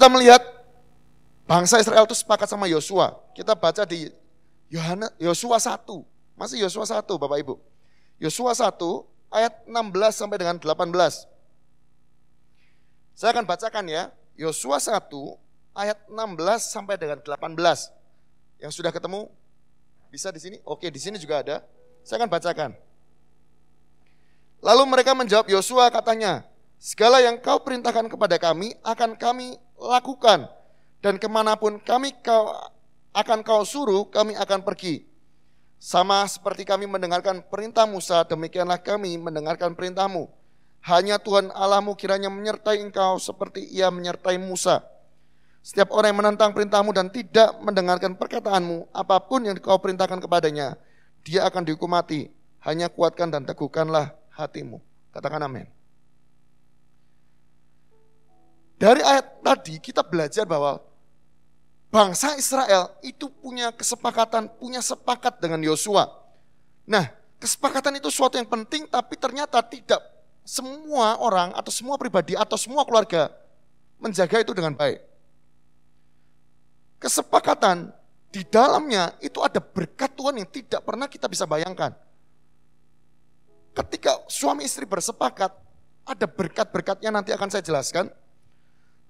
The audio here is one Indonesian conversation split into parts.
kita melihat bangsa Israel itu sepakat sama Yosua. Kita baca di Yohana Yosua 1. Masih Yosua 1 Bapak Ibu. Yosua 1 ayat 16 sampai dengan 18. Saya akan bacakan ya. Yosua 1 ayat 16 sampai dengan 18. Yang sudah ketemu bisa di sini? Oke, di sini juga ada. Saya akan bacakan. Lalu mereka menjawab Yosua katanya, "Segala yang kau perintahkan kepada kami akan kami lakukan. Dan kemanapun kami kau akan kau suruh, kami akan pergi. Sama seperti kami mendengarkan perintah Musa, demikianlah kami mendengarkan perintahmu. Hanya Tuhan Allahmu kiranya menyertai engkau seperti ia menyertai Musa. Setiap orang yang menentang perintahmu dan tidak mendengarkan perkataanmu, apapun yang kau perintahkan kepadanya, dia akan dihukum mati. Hanya kuatkan dan teguhkanlah hatimu. Katakan amin. Dari ayat tadi kita belajar bahwa bangsa Israel itu punya kesepakatan, punya sepakat dengan Yosua. Nah, kesepakatan itu suatu yang penting tapi ternyata tidak semua orang atau semua pribadi atau semua keluarga menjaga itu dengan baik. Kesepakatan di dalamnya itu ada berkat Tuhan yang tidak pernah kita bisa bayangkan. Ketika suami istri bersepakat, ada berkat-berkatnya nanti akan saya jelaskan.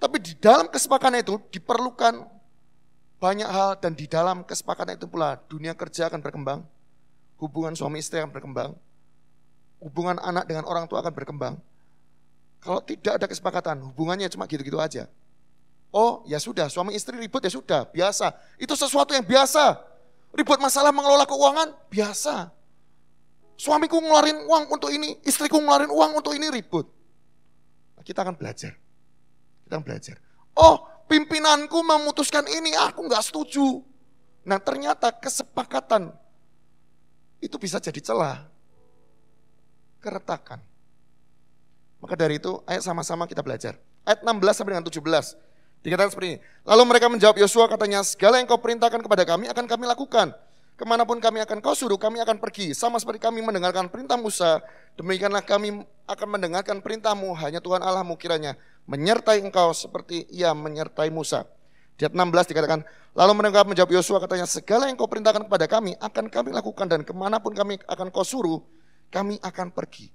Tapi di dalam kesepakatan itu diperlukan banyak hal dan di dalam kesepakatan itu pula dunia kerja akan berkembang, hubungan suami istri akan berkembang, hubungan anak dengan orang tua akan berkembang. Kalau tidak ada kesepakatan, hubungannya cuma gitu-gitu aja. Oh ya sudah, suami istri ribut ya sudah, biasa. Itu sesuatu yang biasa. Ribut masalah mengelola keuangan, biasa. Suamiku ngeluarin uang untuk ini, istriku ngeluarin uang untuk ini, ribut. Nah, kita akan belajar. Kita belajar. Oh, pimpinanku memutuskan ini, aku nggak setuju. Nah ternyata kesepakatan itu bisa jadi celah. Keretakan. Maka dari itu, ayat sama-sama kita belajar. Ayat 16 sampai dengan 17. Dikatakan seperti ini. Lalu mereka menjawab Yosua katanya, segala yang kau perintahkan kepada kami akan kami lakukan. Kemanapun kami akan kau suruh, kami akan pergi. Sama seperti kami mendengarkan perintah Musa, demikianlah kami akan mendengarkan perintahmu, hanya Tuhan Allahmu kiranya menyertai engkau seperti ia menyertai Musa. Di ayat 16 dikatakan, lalu mereka menjawab Yosua katanya, segala yang kau perintahkan kepada kami akan kami lakukan dan kemanapun kami akan kau suruh, kami akan pergi.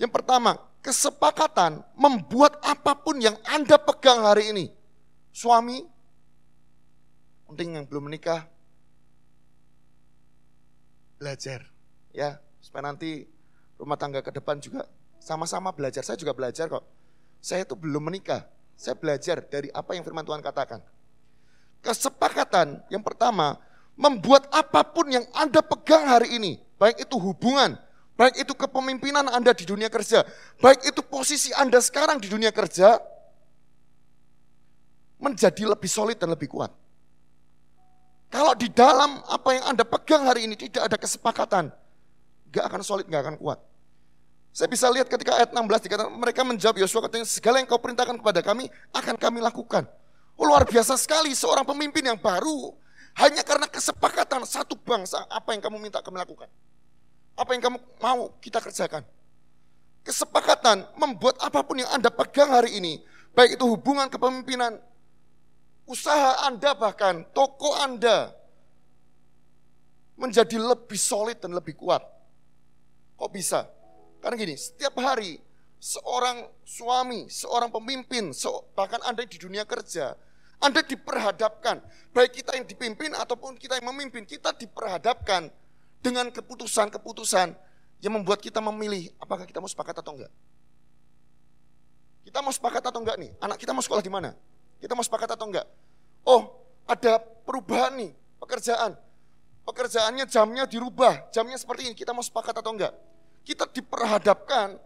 Yang pertama, kesepakatan membuat apapun yang Anda pegang hari ini. Suami, penting yang belum menikah, belajar. ya Supaya nanti rumah tangga ke depan juga sama-sama belajar. Saya juga belajar kok saya itu belum menikah. Saya belajar dari apa yang firman Tuhan katakan. Kesepakatan yang pertama, membuat apapun yang Anda pegang hari ini, baik itu hubungan, baik itu kepemimpinan Anda di dunia kerja, baik itu posisi Anda sekarang di dunia kerja, menjadi lebih solid dan lebih kuat. Kalau di dalam apa yang Anda pegang hari ini tidak ada kesepakatan, gak akan solid, gak akan kuat. Saya bisa lihat ketika ayat 16 dikatakan mereka menjawab Yosua katanya segala yang kau perintahkan kepada kami akan kami lakukan. Oh, luar biasa sekali seorang pemimpin yang baru hanya karena kesepakatan satu bangsa apa yang kamu minta kami lakukan. Apa yang kamu mau kita kerjakan. Kesepakatan membuat apapun yang Anda pegang hari ini, baik itu hubungan kepemimpinan, usaha Anda bahkan, toko Anda menjadi lebih solid dan lebih kuat. Kok bisa? Karena gini, setiap hari seorang suami, seorang pemimpin, se bahkan Anda di dunia kerja, Anda diperhadapkan, baik kita yang dipimpin ataupun kita yang memimpin, kita diperhadapkan dengan keputusan-keputusan yang membuat kita memilih apakah kita mau sepakat atau enggak. Kita mau sepakat atau enggak nih? Anak kita mau sekolah di mana? Kita mau sepakat atau enggak? Oh, ada perubahan nih pekerjaan. Pekerjaannya jamnya dirubah, jamnya seperti ini. Kita mau sepakat atau enggak? Kita diperhadapkan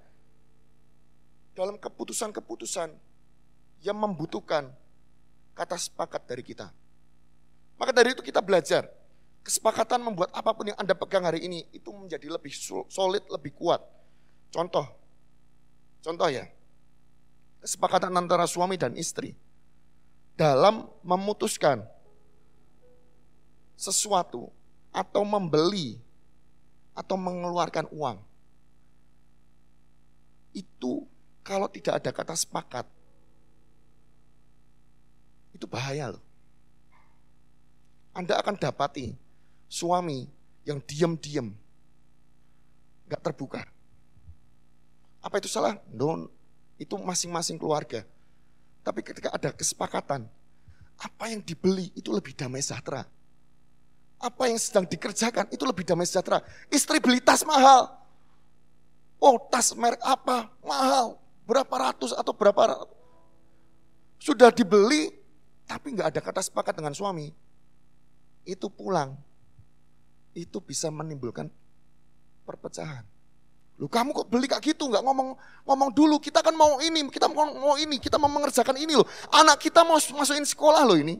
dalam keputusan-keputusan yang membutuhkan kata sepakat dari kita. Maka dari itu kita belajar. Kesepakatan membuat apapun yang Anda pegang hari ini itu menjadi lebih solid, lebih kuat. Contoh, contoh ya, kesepakatan antara suami dan istri dalam memutuskan sesuatu atau membeli atau mengeluarkan uang itu kalau tidak ada kata sepakat, itu bahaya loh. Anda akan dapati suami yang diam-diam, nggak terbuka. Apa itu salah? No, itu masing-masing keluarga. Tapi ketika ada kesepakatan, apa yang dibeli itu lebih damai sejahtera. Apa yang sedang dikerjakan itu lebih damai sejahtera. Istri beli tas mahal, Oh tas merek apa? Mahal. Berapa ratus atau berapa ratus. Sudah dibeli, tapi nggak ada kata sepakat dengan suami. Itu pulang. Itu bisa menimbulkan perpecahan. Lu kamu kok beli kayak gitu? Nggak ngomong ngomong dulu. Kita kan mau ini, kita mau, mau ini, kita mau mengerjakan ini loh. Anak kita mau masukin sekolah loh ini.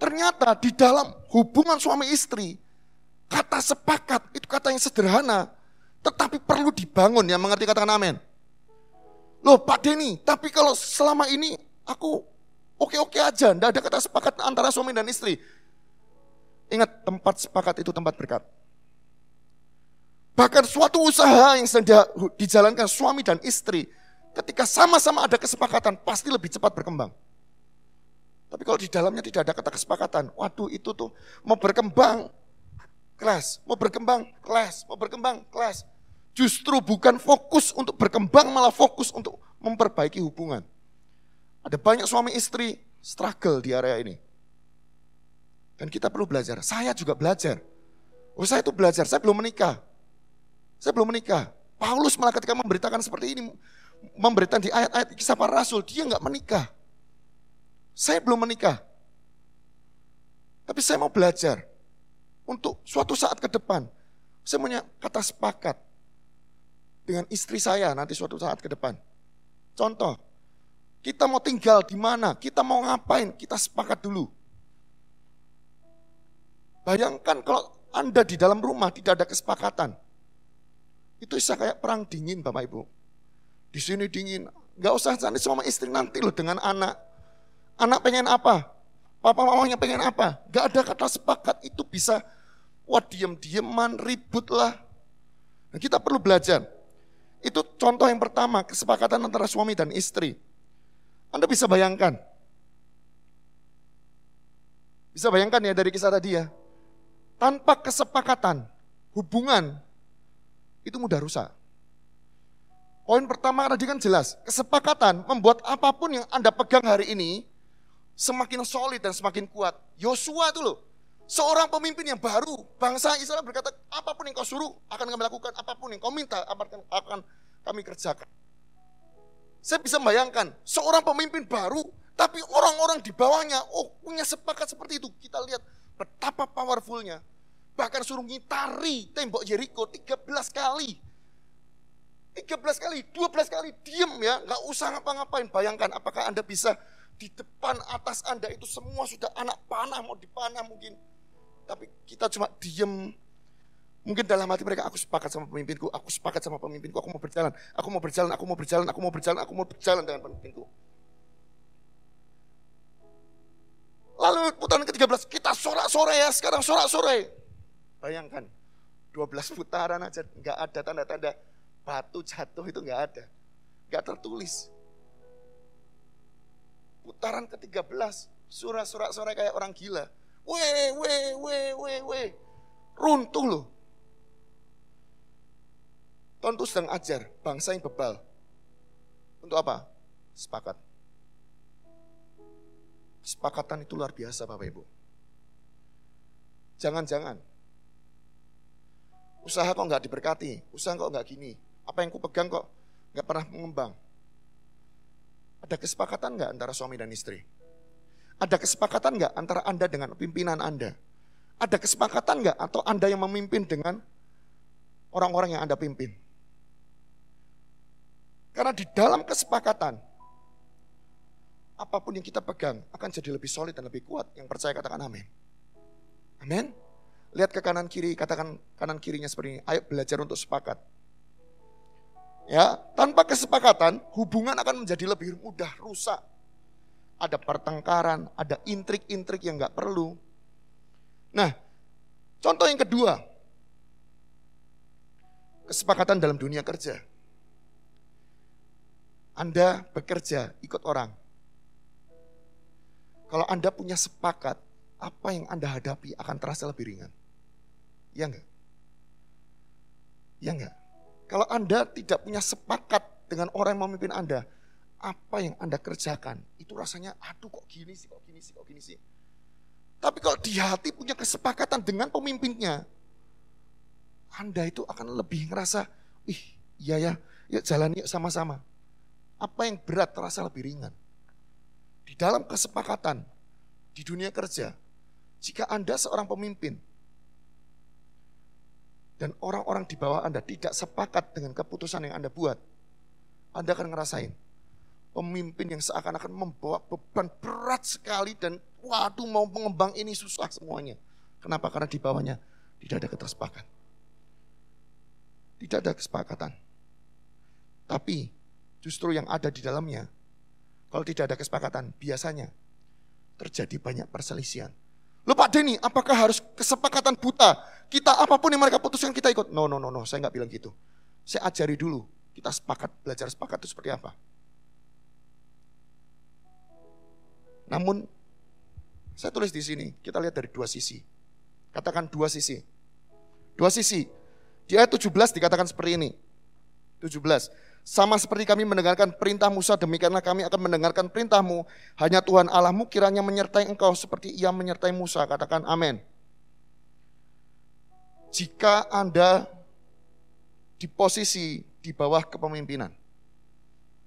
Ternyata di dalam hubungan suami istri, Kata sepakat itu kata yang sederhana, tetapi perlu dibangun yang mengerti katakan amin. Loh Pak Denny, tapi kalau selama ini aku oke-oke aja, tidak ada kata sepakat antara suami dan istri. Ingat tempat sepakat itu tempat berkat. Bahkan suatu usaha yang sedang dijalankan suami dan istri, ketika sama-sama ada kesepakatan, pasti lebih cepat berkembang. Tapi kalau di dalamnya tidak ada kata kesepakatan, waduh itu tuh mau berkembang, kelas, mau berkembang, kelas, mau berkembang, kelas. Justru bukan fokus untuk berkembang, malah fokus untuk memperbaiki hubungan. Ada banyak suami istri struggle di area ini. Dan kita perlu belajar. Saya juga belajar. Oh, saya itu belajar, saya belum menikah. Saya belum menikah. Paulus malah ketika memberitakan seperti ini, memberitakan di ayat-ayat kisah para rasul, dia nggak menikah. Saya belum menikah. Tapi saya mau belajar untuk suatu saat ke depan. Saya punya kata sepakat dengan istri saya nanti suatu saat ke depan. Contoh, kita mau tinggal di mana, kita mau ngapain, kita sepakat dulu. Bayangkan kalau Anda di dalam rumah tidak ada kesepakatan. Itu bisa kayak perang dingin Bapak Ibu. Di sini dingin, nggak usah sana sama istri nanti loh dengan anak. Anak pengen apa? Papa mamanya pengen apa? Gak ada kata sepakat itu bisa Wah diem-dieman, ribut lah. Nah, kita perlu belajar. Itu contoh yang pertama, kesepakatan antara suami dan istri. Anda bisa bayangkan. Bisa bayangkan ya dari kisah tadi ya. Tanpa kesepakatan, hubungan itu mudah rusak. Poin pertama tadi kan jelas, kesepakatan membuat apapun yang Anda pegang hari ini semakin solid dan semakin kuat. Yosua itu loh, Seorang pemimpin yang baru, bangsa Israel berkata, apapun yang kau suruh akan kami lakukan, apapun yang kau minta akan, akan kami kerjakan. Saya bisa bayangkan, seorang pemimpin baru, tapi orang-orang di bawahnya, oh punya sepakat seperti itu. Kita lihat betapa powerfulnya. Bahkan suruh ngitari tembok Jericho 13 kali. 13 kali, 12 kali, diem ya, nggak usah ngapa-ngapain. Bayangkan apakah Anda bisa di depan atas Anda itu semua sudah anak panah, mau dipanah mungkin tapi kita cuma diem Mungkin dalam hati mereka, aku sepakat sama pemimpinku, aku sepakat sama pemimpinku, aku mau berjalan, aku mau berjalan, aku mau berjalan, aku mau berjalan, aku mau berjalan dengan pemimpinku. Lalu putaran ke-13, kita sorak-sore ya, sekarang sorak-sore. Bayangkan, 12 putaran aja, nggak ada tanda-tanda batu jatuh itu nggak ada. Nggak tertulis. Putaran ke-13, sorak-sorak sore kayak orang gila weh, weh, weh, weh, weh. Runtuh loh. Tuhan itu sedang ajar bangsa yang bebal. Untuk apa? Sepakat. Sepakatan itu luar biasa Bapak Ibu. Jangan-jangan. Usaha kok nggak diberkati, usaha kok nggak gini. Apa yang ku pegang kok nggak pernah mengembang. Ada kesepakatan nggak antara suami dan istri? Ada kesepakatan nggak antara Anda dengan pimpinan Anda? Ada kesepakatan nggak atau Anda yang memimpin dengan orang-orang yang Anda pimpin? Karena di dalam kesepakatan, apapun yang kita pegang akan jadi lebih solid dan lebih kuat. Yang percaya katakan amin. Amin. Lihat ke kanan kiri, katakan kanan kirinya seperti ini. Ayo belajar untuk sepakat. Ya, tanpa kesepakatan hubungan akan menjadi lebih mudah rusak ada pertengkaran, ada intrik-intrik yang nggak perlu. Nah, contoh yang kedua, kesepakatan dalam dunia kerja. Anda bekerja ikut orang. Kalau Anda punya sepakat, apa yang Anda hadapi akan terasa lebih ringan. Ya enggak? Ya enggak? Kalau Anda tidak punya sepakat dengan orang yang memimpin Anda, apa yang Anda kerjakan itu rasanya aduh kok gini sih, kok gini sih, kok gini sih. Tapi kalau di hati punya kesepakatan dengan pemimpinnya, Anda itu akan lebih ngerasa, ih iya ya, yuk jalan yuk sama-sama. Apa yang berat terasa lebih ringan. Di dalam kesepakatan, di dunia kerja, jika Anda seorang pemimpin, dan orang-orang di bawah Anda tidak sepakat dengan keputusan yang Anda buat, Anda akan ngerasain, pemimpin yang seakan-akan membawa beban berat sekali dan waduh mau mengembang ini susah semuanya. Kenapa? Karena di bawahnya tidak ada ketersepakatan. Tidak ada kesepakatan. Tapi justru yang ada di dalamnya, kalau tidak ada kesepakatan, biasanya terjadi banyak perselisihan. Loh Pak Denny, apakah harus kesepakatan buta? Kita apapun yang mereka putuskan kita ikut. No, no, no, no, saya nggak bilang gitu. Saya ajari dulu, kita sepakat, belajar sepakat itu seperti apa Namun saya tulis di sini, kita lihat dari dua sisi. Katakan dua sisi. Dua sisi. Di ayat 17 dikatakan seperti ini. 17. Sama seperti kami mendengarkan perintah Musa, demikianlah kami akan mendengarkan perintahmu. Hanya Tuhan Allahmu kiranya menyertai engkau seperti ia menyertai Musa. Katakan amin. Jika Anda di posisi di bawah kepemimpinan,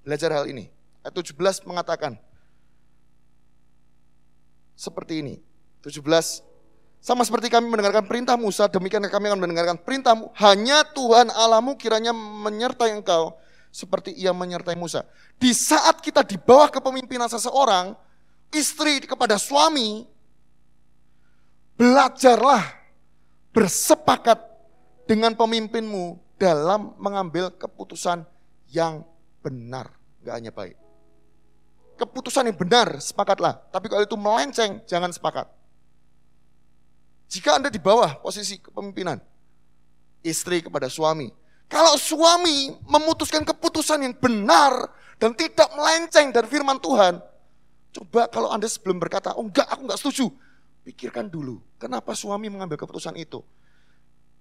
belajar hal ini. Ayat 17 mengatakan, seperti ini. 17. Sama seperti kami mendengarkan perintah Musa, demikian kami akan mendengarkan perintahmu. Hanya Tuhan Alamu kiranya menyertai engkau seperti ia menyertai Musa. Di saat kita di bawah kepemimpinan seseorang, istri kepada suami, belajarlah bersepakat dengan pemimpinmu dalam mengambil keputusan yang benar. Gak hanya baik keputusan yang benar, sepakatlah. Tapi kalau itu melenceng, jangan sepakat. Jika Anda di bawah posisi kepemimpinan, istri kepada suami. Kalau suami memutuskan keputusan yang benar dan tidak melenceng dari firman Tuhan, coba kalau Anda sebelum berkata, oh enggak, aku enggak setuju. Pikirkan dulu, kenapa suami mengambil keputusan itu?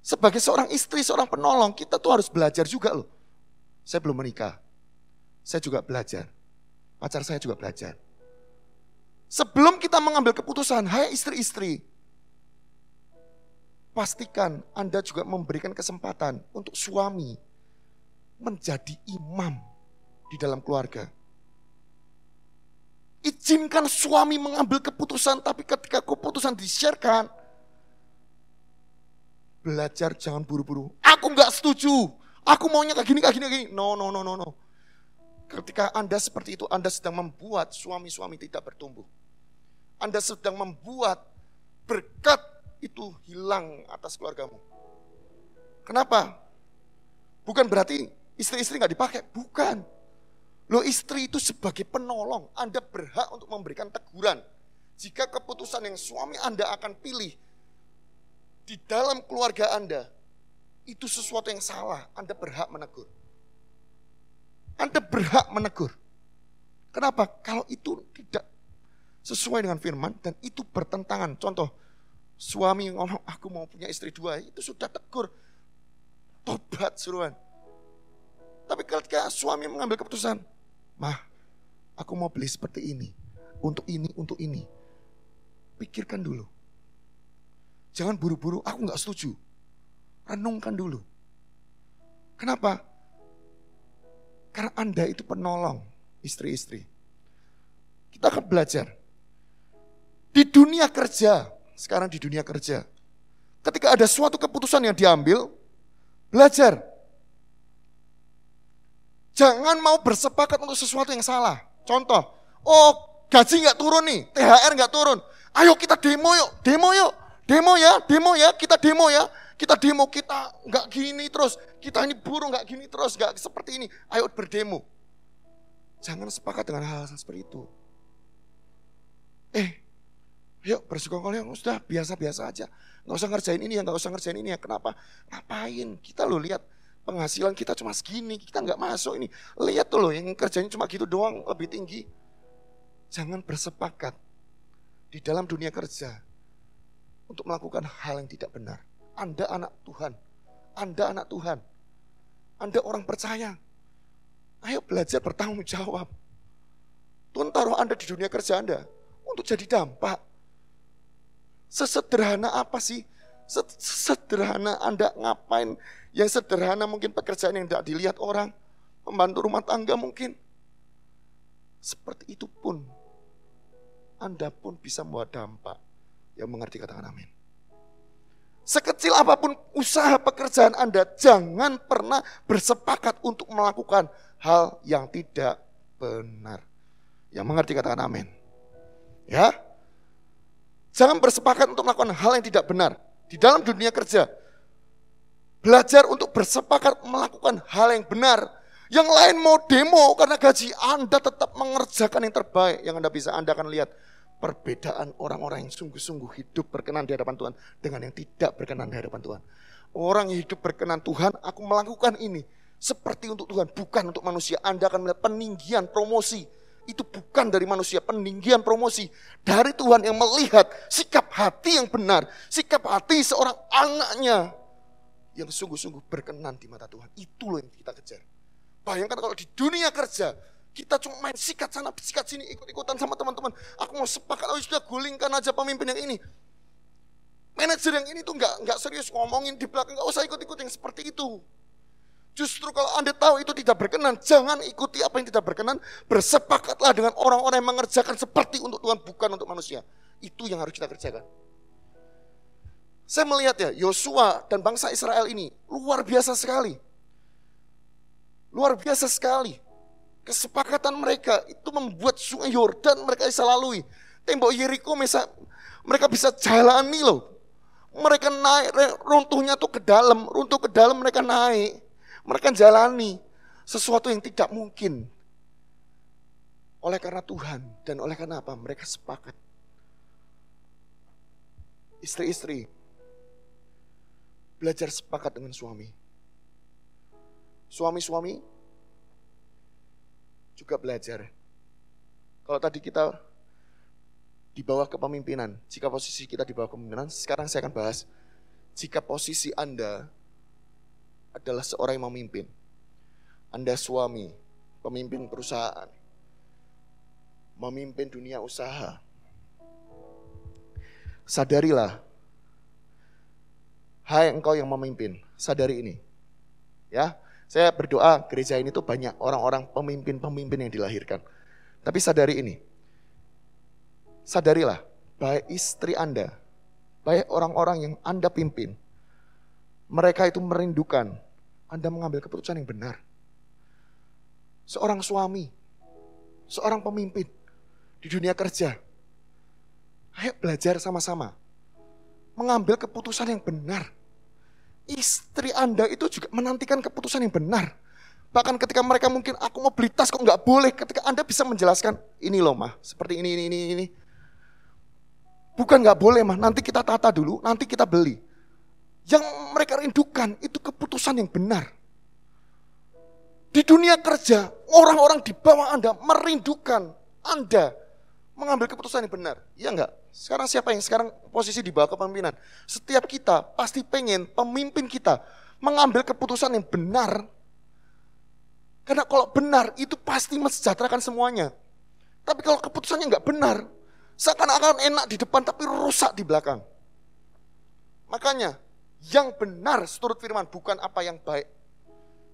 Sebagai seorang istri, seorang penolong, kita tuh harus belajar juga loh. Saya belum menikah, saya juga belajar pacar saya juga belajar. Sebelum kita mengambil keputusan, hai istri-istri, pastikan Anda juga memberikan kesempatan untuk suami menjadi imam di dalam keluarga. Izinkan suami mengambil keputusan, tapi ketika keputusan disiarkan, belajar jangan buru-buru. Aku nggak setuju. Aku maunya kayak gini, kayak gini, kayak gini. No, no, no, no, no. Ketika Anda seperti itu, Anda sedang membuat suami-suami tidak bertumbuh. Anda sedang membuat berkat itu hilang atas keluargamu. Kenapa? Bukan berarti istri-istri nggak dipakai, bukan. Lo istri itu sebagai penolong, Anda berhak untuk memberikan teguran. Jika keputusan yang suami Anda akan pilih di dalam keluarga Anda itu sesuatu yang salah, Anda berhak menegur. Anda berhak menegur. Kenapa? Kalau itu tidak sesuai dengan firman dan itu bertentangan. Contoh, suami yang ngomong, aku mau punya istri dua, itu sudah tegur. Tobat suruhan. Tapi ketika suami mengambil keputusan, mah, aku mau beli seperti ini, untuk ini, untuk ini. Pikirkan dulu. Jangan buru-buru, aku nggak setuju. Renungkan dulu. Kenapa? Karena Anda itu penolong istri-istri. Kita akan belajar. Di dunia kerja, sekarang di dunia kerja, ketika ada suatu keputusan yang diambil, belajar. Jangan mau bersepakat untuk sesuatu yang salah. Contoh, oh gaji nggak turun nih, THR nggak turun. Ayo kita demo yuk, demo yuk, demo ya, demo ya, kita demo ya. Kita demo, kita nggak gini terus. Kita ini burung nggak gini terus, nggak seperti ini. Ayo berdemo. Jangan sepakat dengan hal-hal seperti itu. Eh, yuk bersekongkol yang Sudah biasa-biasa aja. Nggak usah ngerjain ini ya, nggak usah ngerjain ini ya. Kenapa? Ngapain? Kita lo lihat penghasilan kita cuma segini, kita nggak masuk ini. Lihat tuh loh yang kerjanya cuma gitu doang, lebih tinggi. Jangan bersepakat di dalam dunia kerja untuk melakukan hal yang tidak benar. Anda anak Tuhan. Anda anak Tuhan. Anda orang percaya. Ayo belajar bertanggung jawab. Tuhan taruh Anda di dunia kerja Anda untuk jadi dampak. Sesederhana apa sih? Sesederhana Anda ngapain? Yang sederhana mungkin pekerjaan yang tidak dilihat orang. Membantu rumah tangga mungkin. Seperti itu pun, Anda pun bisa membuat dampak. Yang mengerti katakan amin. Sekecil apapun usaha pekerjaan Anda, jangan pernah bersepakat untuk melakukan hal yang tidak benar. Yang mengerti katakan amin. Ya. Jangan bersepakat untuk melakukan hal yang tidak benar di dalam dunia kerja. Belajar untuk bersepakat melakukan hal yang benar. Yang lain mau demo karena gaji Anda tetap mengerjakan yang terbaik yang Anda bisa. Anda akan lihat perbedaan orang-orang yang sungguh-sungguh hidup berkenan di hadapan Tuhan dengan yang tidak berkenan di hadapan Tuhan. Orang yang hidup berkenan Tuhan, aku melakukan ini seperti untuk Tuhan, bukan untuk manusia. Anda akan melihat peninggian promosi. Itu bukan dari manusia, peninggian promosi dari Tuhan yang melihat sikap hati yang benar, sikap hati seorang anaknya yang sungguh-sungguh berkenan di mata Tuhan. Itu loh yang kita kejar. Bayangkan kalau di dunia kerja kita cuma main sikat sana, sikat sini, ikut-ikutan sama teman-teman. Aku mau sepakat, oh sudah gulingkan aja pemimpin yang ini. Manajer yang ini tuh nggak nggak serius ngomongin di belakang, nggak usah ikut-ikut yang seperti itu. Justru kalau Anda tahu itu tidak berkenan, jangan ikuti apa yang tidak berkenan. Bersepakatlah dengan orang-orang yang mengerjakan seperti untuk Tuhan, bukan untuk manusia. Itu yang harus kita kerjakan. Saya melihat ya, Yosua dan bangsa Israel ini luar biasa sekali. Luar biasa sekali. Kesepakatan mereka itu membuat sungai Yordan mereka bisa lalui. Tembok Yeriko bisa, mereka bisa jalani loh. Mereka naik, runtuhnya tuh ke dalam, runtuh ke dalam mereka naik. Mereka jalani sesuatu yang tidak mungkin. Oleh karena Tuhan dan oleh karena apa? Mereka sepakat. Istri-istri belajar sepakat dengan suami. Suami-suami juga belajar. Kalau tadi kita di bawah kepemimpinan, jika posisi kita di bawah kepemimpinan, sekarang saya akan bahas jika posisi Anda adalah seorang yang memimpin. Anda suami, pemimpin perusahaan, memimpin dunia usaha. Sadarilah, hai engkau yang memimpin, sadari ini. Ya, saya berdoa gereja ini tuh banyak orang-orang pemimpin-pemimpin yang dilahirkan. Tapi sadari ini. Sadarilah, baik istri Anda, baik orang-orang yang Anda pimpin, mereka itu merindukan Anda mengambil keputusan yang benar. Seorang suami, seorang pemimpin di dunia kerja, ayo belajar sama-sama mengambil keputusan yang benar istri Anda itu juga menantikan keputusan yang benar. Bahkan ketika mereka mungkin aku mau beli tas kok nggak boleh. Ketika Anda bisa menjelaskan ini loh mah, seperti ini ini ini ini. Bukan nggak boleh mah, nanti kita tata dulu, nanti kita beli. Yang mereka rindukan itu keputusan yang benar. Di dunia kerja, orang-orang di bawah Anda merindukan Anda mengambil keputusan yang benar. Iya enggak? Sekarang siapa yang sekarang posisi di bawah kepemimpinan? Setiap kita pasti pengen pemimpin kita mengambil keputusan yang benar. Karena kalau benar itu pasti mensejahterakan semuanya. Tapi kalau keputusannya enggak benar, seakan-akan enak di depan tapi rusak di belakang. Makanya yang benar seturut firman bukan apa yang baik.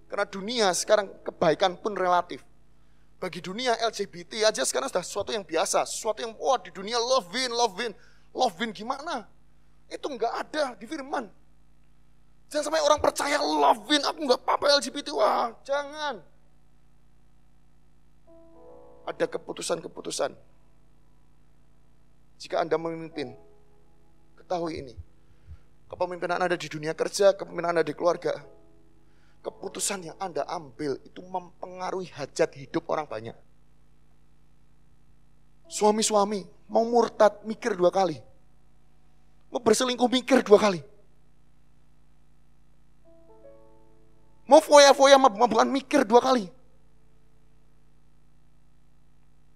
Karena dunia sekarang kebaikan pun relatif. Bagi dunia LGBT aja sekarang sudah sesuatu yang biasa, sesuatu yang wah di dunia love win, love win, love win gimana? Itu nggak ada di firman. Jangan sampai orang percaya love win, aku nggak apa-apa LGBT, wah jangan. Ada keputusan-keputusan. Jika Anda memimpin, ketahui ini. Kepemimpinan Anda di dunia kerja, kepemimpinan Anda di keluarga, keputusan yang Anda ambil itu mempengaruhi hajat hidup orang banyak. Suami-suami mau murtad mikir dua kali. Mau berselingkuh mikir dua kali. Mau foya-foya mabuk-mabukan mikir dua kali.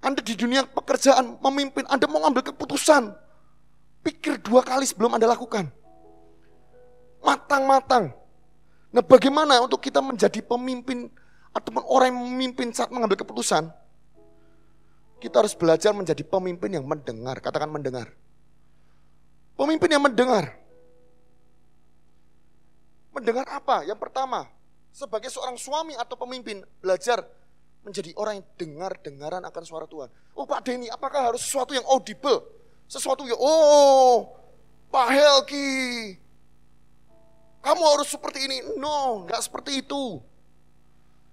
Anda di dunia pekerjaan memimpin, Anda mau ambil keputusan. Pikir dua kali sebelum Anda lakukan. Matang-matang. Nah bagaimana untuk kita menjadi pemimpin atau orang yang memimpin saat mengambil keputusan? Kita harus belajar menjadi pemimpin yang mendengar. Katakan mendengar. Pemimpin yang mendengar. Mendengar apa? Yang pertama, sebagai seorang suami atau pemimpin, belajar menjadi orang yang dengar-dengaran akan suara Tuhan. Oh Pak Denny, apakah harus sesuatu yang audible? Sesuatu yang, oh Pak Helki, kamu harus seperti ini. No, nggak seperti itu.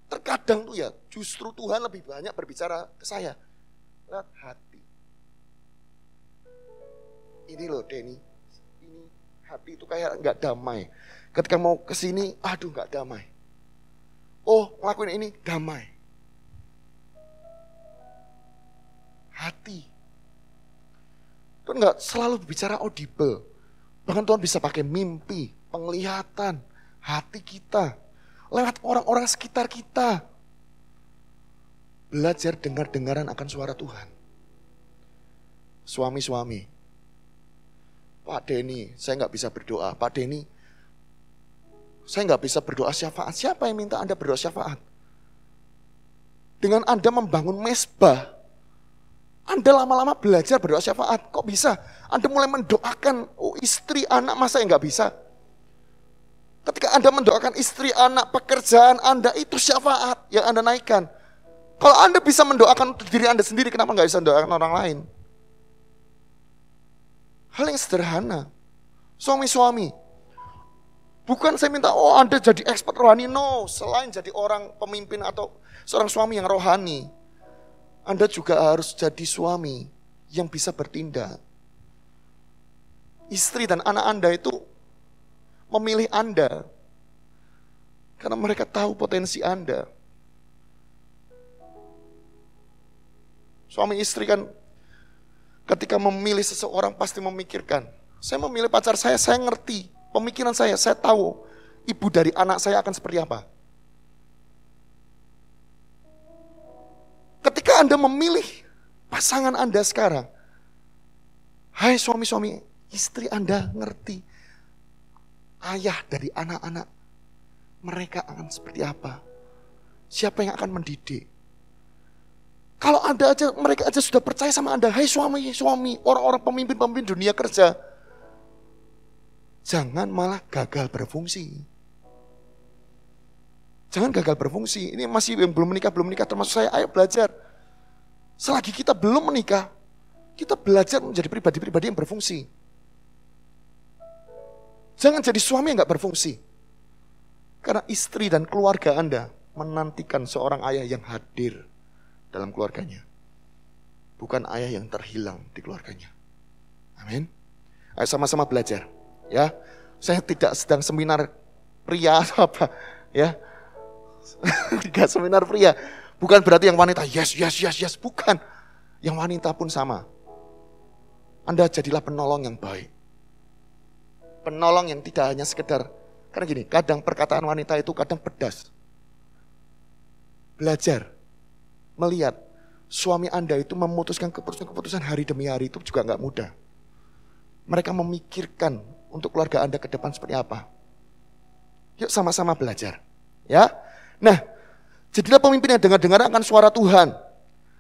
Terkadang tuh ya, justru Tuhan lebih banyak berbicara ke saya. Lihat hati. Ini loh Denny, ini hati itu kayak nggak damai. Ketika mau ke sini, aduh nggak damai. Oh, ngelakuin ini damai. Hati. Tuhan nggak selalu berbicara audible. Bahkan Tuhan bisa pakai mimpi, penglihatan, hati kita, lewat orang-orang sekitar kita. Belajar dengar-dengaran akan suara Tuhan. Suami-suami, Pak Denny, saya nggak bisa berdoa. Pak Denny, saya nggak bisa berdoa syafaat. Siapa yang minta Anda berdoa syafaat? Dengan Anda membangun mesbah, Anda lama-lama belajar berdoa syafaat. Kok bisa? Anda mulai mendoakan, oh istri, anak, masa yang nggak bisa? Ketika Anda mendoakan istri, anak, pekerjaan Anda itu syafaat yang Anda naikkan. Kalau Anda bisa mendoakan untuk diri Anda sendiri, kenapa nggak bisa mendoakan orang lain? Hal yang sederhana. Suami-suami, bukan saya minta, oh Anda jadi expert rohani. No, selain jadi orang pemimpin atau seorang suami yang rohani, Anda juga harus jadi suami yang bisa bertindak. Istri dan anak Anda itu memilih Anda. Karena mereka tahu potensi Anda. Suami istri kan ketika memilih seseorang pasti memikirkan. Saya memilih pacar saya, saya ngerti. Pemikiran saya, saya tahu ibu dari anak saya akan seperti apa. Ketika Anda memilih pasangan Anda sekarang, hai suami-suami, istri Anda ngerti ayah dari anak-anak mereka akan seperti apa? Siapa yang akan mendidik? Kalau Anda aja, mereka aja sudah percaya sama Anda, hai hey, suami, suami, orang-orang pemimpin-pemimpin dunia kerja. Jangan malah gagal berfungsi. Jangan gagal berfungsi. Ini masih yang belum menikah, belum menikah termasuk saya, ayo belajar. Selagi kita belum menikah, kita belajar menjadi pribadi-pribadi yang berfungsi. Jangan jadi suami yang nggak berfungsi. Karena istri dan keluarga Anda menantikan seorang ayah yang hadir dalam keluarganya. Bukan ayah yang terhilang di keluarganya. Amin. Ayo sama-sama belajar. Ya, saya tidak sedang seminar pria apa ya. tiga seminar pria. Bukan berarti yang wanita yes yes yes yes bukan. Yang wanita pun sama. Anda jadilah penolong yang baik penolong yang tidak hanya sekedar karena gini, kadang perkataan wanita itu kadang pedas. Belajar, melihat suami Anda itu memutuskan keputusan-keputusan hari demi hari itu juga nggak mudah. Mereka memikirkan untuk keluarga Anda ke depan seperti apa. Yuk sama-sama belajar. ya. Nah, jadilah pemimpin yang dengar-dengar akan suara Tuhan.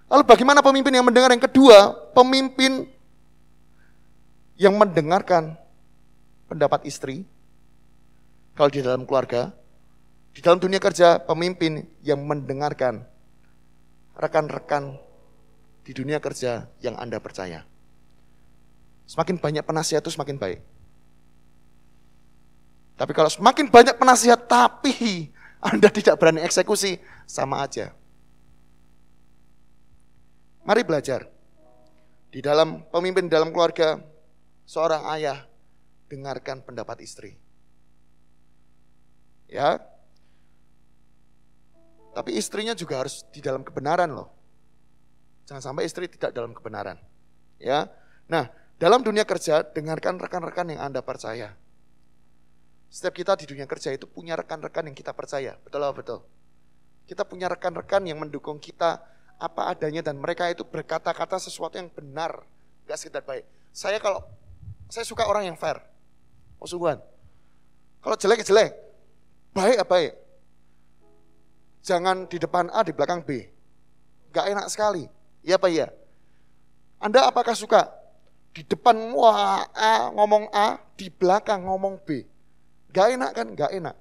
Lalu bagaimana pemimpin yang mendengar? Yang kedua, pemimpin yang mendengarkan pendapat istri, kalau di dalam keluarga, di dalam dunia kerja pemimpin yang mendengarkan rekan-rekan di dunia kerja yang Anda percaya. Semakin banyak penasihat itu semakin baik. Tapi kalau semakin banyak penasihat tapi Anda tidak berani eksekusi, sama aja. Mari belajar. Di dalam pemimpin dalam keluarga, seorang ayah dengarkan pendapat istri. Ya. Tapi istrinya juga harus di dalam kebenaran loh. Jangan sampai istri tidak dalam kebenaran. Ya. Nah, dalam dunia kerja dengarkan rekan-rekan yang Anda percaya. Setiap kita di dunia kerja itu punya rekan-rekan yang kita percaya. Betul apa betul. Kita punya rekan-rekan yang mendukung kita apa adanya dan mereka itu berkata-kata sesuatu yang benar, gak sekedar baik. Saya kalau saya suka orang yang fair. Oh sungguhan. Kalau jelek, ya jelek. Baik, apa baik. Jangan di depan A, di belakang B. Gak enak sekali. Iya apa ya. Anda apakah suka di depan wah A ngomong A, di belakang ngomong B? Gak enak kan? Gak enak.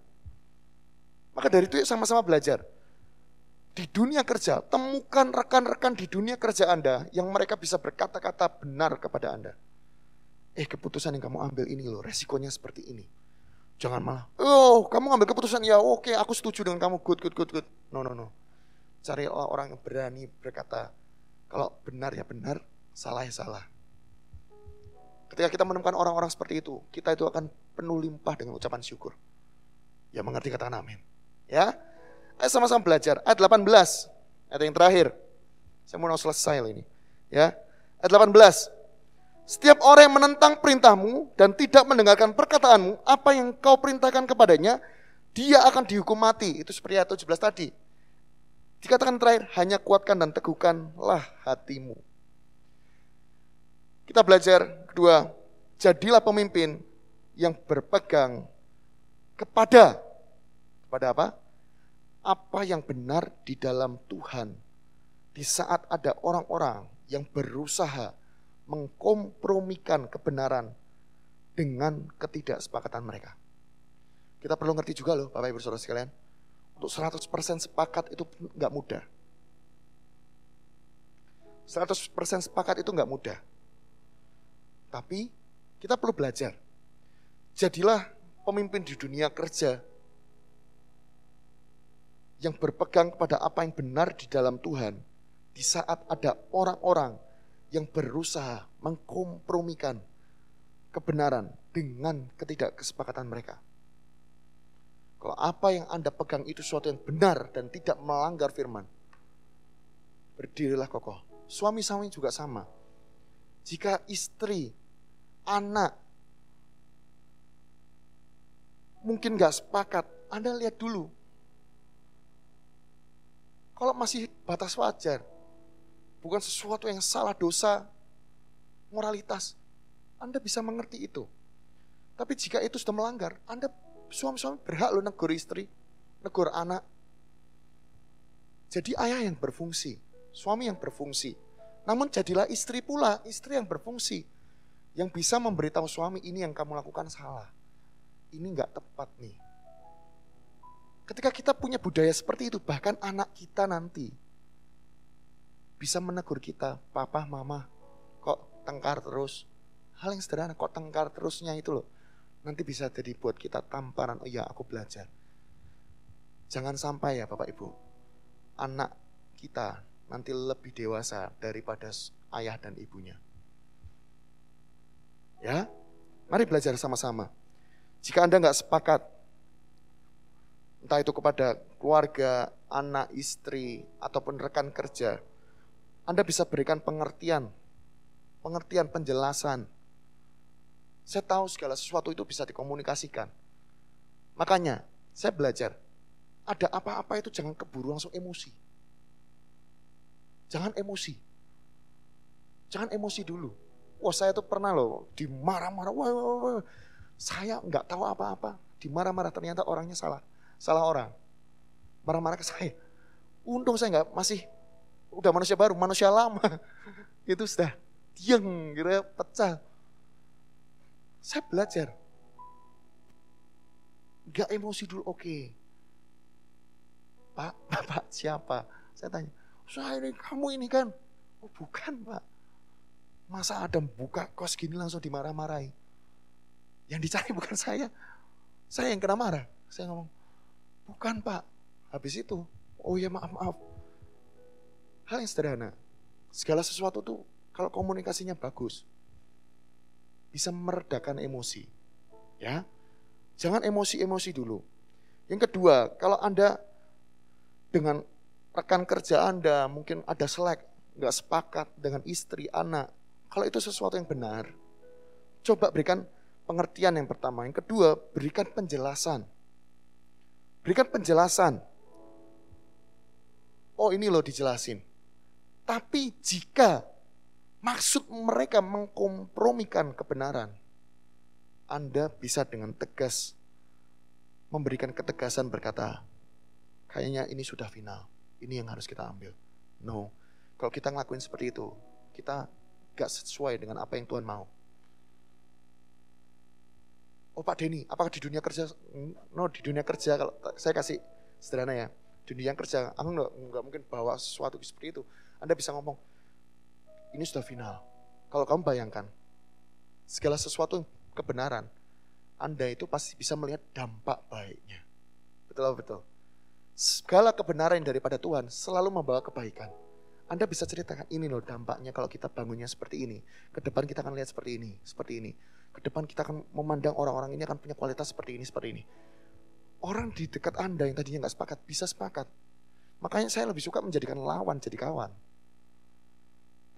Maka dari itu sama-sama belajar. Di dunia kerja, temukan rekan-rekan di dunia kerja Anda yang mereka bisa berkata-kata benar kepada Anda eh keputusan yang kamu ambil ini loh, resikonya seperti ini. Jangan malah, oh kamu ambil keputusan, ya oke okay, aku setuju dengan kamu, good, good, good, good. No, no, no. Cari orang yang berani berkata, kalau benar ya benar, salah ya salah. Ketika kita menemukan orang-orang seperti itu, kita itu akan penuh limpah dengan ucapan syukur. Ya mengerti kata amin. Ya, ayo sama-sama belajar. Ayat 18, ayat yang terakhir. Saya mau selesai ini. Ya, ayat 18. Setiap orang yang menentang perintahmu dan tidak mendengarkan perkataanmu, apa yang kau perintahkan kepadanya, dia akan dihukum mati. Itu seperti ayat 17 tadi. Dikatakan terakhir, hanya kuatkan dan teguhkanlah hatimu. Kita belajar kedua, jadilah pemimpin yang berpegang kepada kepada apa? Apa yang benar di dalam Tuhan. Di saat ada orang-orang yang berusaha mengkompromikan kebenaran dengan ketidaksepakatan mereka. Kita perlu ngerti juga loh Bapak Ibu Saudara sekalian. Untuk 100% sepakat itu nggak mudah. 100% sepakat itu nggak mudah. Tapi kita perlu belajar. Jadilah pemimpin di dunia kerja yang berpegang kepada apa yang benar di dalam Tuhan di saat ada orang-orang yang berusaha mengkompromikan kebenaran dengan ketidakkesepakatan mereka. Kalau apa yang Anda pegang itu sesuatu yang benar dan tidak melanggar firman, berdirilah kokoh. Suami-suami juga sama. Jika istri, anak, mungkin gak sepakat, Anda lihat dulu. Kalau masih batas wajar, bukan sesuatu yang salah dosa moralitas. Anda bisa mengerti itu. Tapi jika itu sudah melanggar, Anda suami-suami berhak lo negur istri, negur anak. Jadi ayah yang berfungsi, suami yang berfungsi. Namun jadilah istri pula, istri yang berfungsi. Yang bisa memberitahu suami ini yang kamu lakukan salah. Ini nggak tepat nih. Ketika kita punya budaya seperti itu, bahkan anak kita nanti bisa menegur kita, papa, mama, kok tengkar terus? Hal yang sederhana, kok tengkar terusnya itu loh. Nanti bisa jadi buat kita tamparan, oh iya aku belajar. Jangan sampai ya Bapak Ibu, anak kita nanti lebih dewasa daripada ayah dan ibunya. Ya, mari belajar sama-sama. Jika Anda nggak sepakat, entah itu kepada keluarga, anak, istri, ataupun rekan kerja, anda bisa berikan pengertian, pengertian penjelasan. Saya tahu segala sesuatu itu bisa dikomunikasikan. Makanya saya belajar, ada apa-apa itu jangan keburu langsung emosi. Jangan emosi. Jangan emosi dulu. Wah saya tuh pernah loh dimarah-marah. Wah, wah, wah. Saya nggak tahu apa-apa. Dimarah-marah ternyata orangnya salah. Salah orang. Marah-marah ke saya. Untung saya nggak masih udah manusia baru, manusia lama. Itu sudah dieng, gitu ya, pecah. Saya belajar. Gak emosi dulu, oke. Okay. Pak, Bapak siapa? Saya tanya, saya ini kamu ini kan? Oh bukan Pak. Masa Adam buka kos gini langsung dimarah-marahi? Yang dicari bukan saya. Saya yang kena marah. Saya ngomong, bukan Pak. Habis itu, oh ya maaf, maaf Hal yang sederhana. Segala sesuatu tuh kalau komunikasinya bagus bisa meredakan emosi. Ya. Jangan emosi-emosi dulu. Yang kedua, kalau Anda dengan rekan kerja Anda mungkin ada selek, nggak sepakat dengan istri, anak, kalau itu sesuatu yang benar, coba berikan pengertian yang pertama. Yang kedua, berikan penjelasan. Berikan penjelasan. Oh ini loh dijelasin. Tapi jika maksud mereka mengkompromikan kebenaran, Anda bisa dengan tegas memberikan ketegasan berkata, kayaknya ini sudah final, ini yang harus kita ambil. No, kalau kita ngelakuin seperti itu, kita gak sesuai dengan apa yang Tuhan mau. Oh Pak Denny, apakah di dunia kerja? No, di dunia kerja kalau saya kasih sederhana ya, dunia yang kerja, aku gak nggak mungkin bawa sesuatu seperti itu anda bisa ngomong, ini sudah final. Kalau kamu bayangkan, segala sesuatu kebenaran, Anda itu pasti bisa melihat dampak baiknya. Betul, betul. Segala kebenaran daripada Tuhan selalu membawa kebaikan. Anda bisa ceritakan ini loh dampaknya kalau kita bangunnya seperti ini. Ke depan kita akan lihat seperti ini, seperti ini. Ke depan kita akan memandang orang-orang ini akan punya kualitas seperti ini, seperti ini. Orang di dekat Anda yang tadinya nggak sepakat bisa sepakat. Makanya saya lebih suka menjadikan lawan jadi kawan.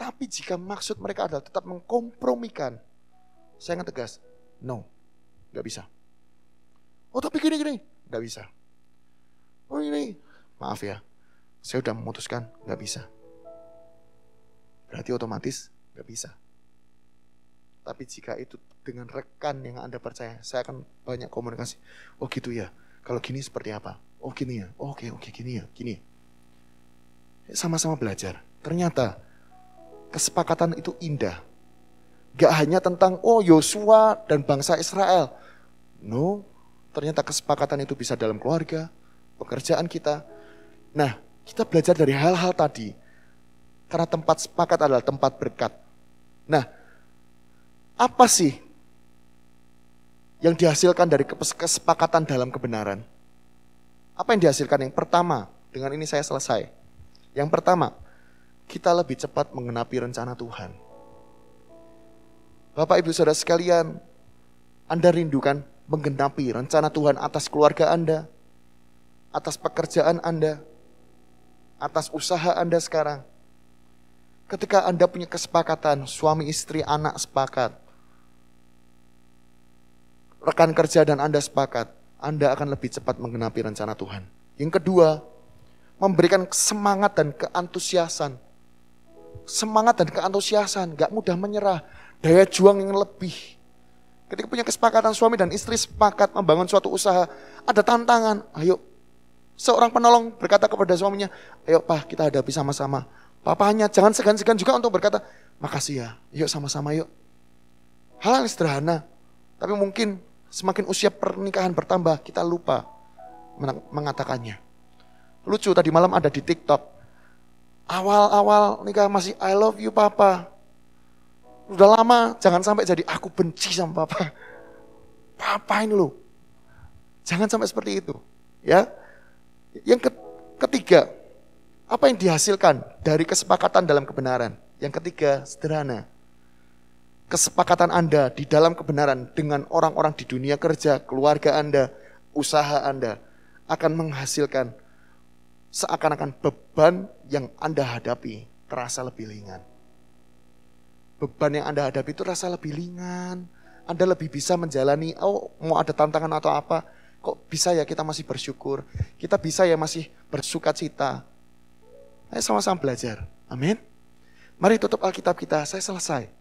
Tapi jika maksud mereka adalah tetap mengkompromikan, saya ingat tegas, no, nggak bisa. Oh tapi gini gini, nggak bisa. Oh ini, maaf ya, saya udah memutuskan nggak bisa. Berarti otomatis nggak bisa. Tapi jika itu dengan rekan yang Anda percaya, saya akan banyak komunikasi. Oh gitu ya, kalau gini seperti apa? Oh gini ya, oh, oke okay, oke okay, gini ya, gini. Ya. Sama-sama belajar. Ternyata kesepakatan itu indah. Gak hanya tentang oh Yosua dan bangsa Israel. No, ternyata kesepakatan itu bisa dalam keluarga, pekerjaan kita. Nah, kita belajar dari hal-hal tadi. Karena tempat sepakat adalah tempat berkat. Nah, apa sih yang dihasilkan dari kesepakatan dalam kebenaran? Apa yang dihasilkan? Yang pertama, dengan ini saya selesai. Yang pertama, kita lebih cepat mengenapi rencana Tuhan. Bapak Ibu Saudara sekalian, Anda rindukan menggenapi rencana Tuhan atas keluarga Anda, atas pekerjaan Anda, atas usaha Anda sekarang. Ketika Anda punya kesepakatan, suami istri anak sepakat, rekan kerja dan Anda sepakat, Anda akan lebih cepat menggenapi rencana Tuhan. Yang kedua, memberikan semangat dan keantusiasan semangat dan keantusiasan, gak mudah menyerah, daya juang yang lebih. Ketika punya kesepakatan suami dan istri sepakat membangun suatu usaha, ada tantangan. Ayo, seorang penolong berkata kepada suaminya, ayo pak kita hadapi sama-sama. Papanya jangan segan-segan juga untuk berkata, makasih ya, yuk sama-sama yuk. Hal yang sederhana, tapi mungkin semakin usia pernikahan bertambah, kita lupa mengatakannya. Lucu tadi malam ada di TikTok, Awal-awal nikah masih I love you papa. Udah lama, jangan sampai jadi aku benci sama papa. Papa ini loh. Jangan sampai seperti itu. Ya. Yang ketiga, apa yang dihasilkan dari kesepakatan dalam kebenaran? Yang ketiga, sederhana. Kesepakatan Anda di dalam kebenaran dengan orang-orang di dunia kerja, keluarga Anda, usaha Anda akan menghasilkan seakan-akan beban yang Anda hadapi terasa lebih ringan. Beban yang Anda hadapi itu rasa lebih ringan. Anda lebih bisa menjalani, oh mau ada tantangan atau apa, kok bisa ya kita masih bersyukur, kita bisa ya masih bersuka cita. Ayo sama-sama belajar. Amin. Mari tutup Alkitab kita, saya selesai.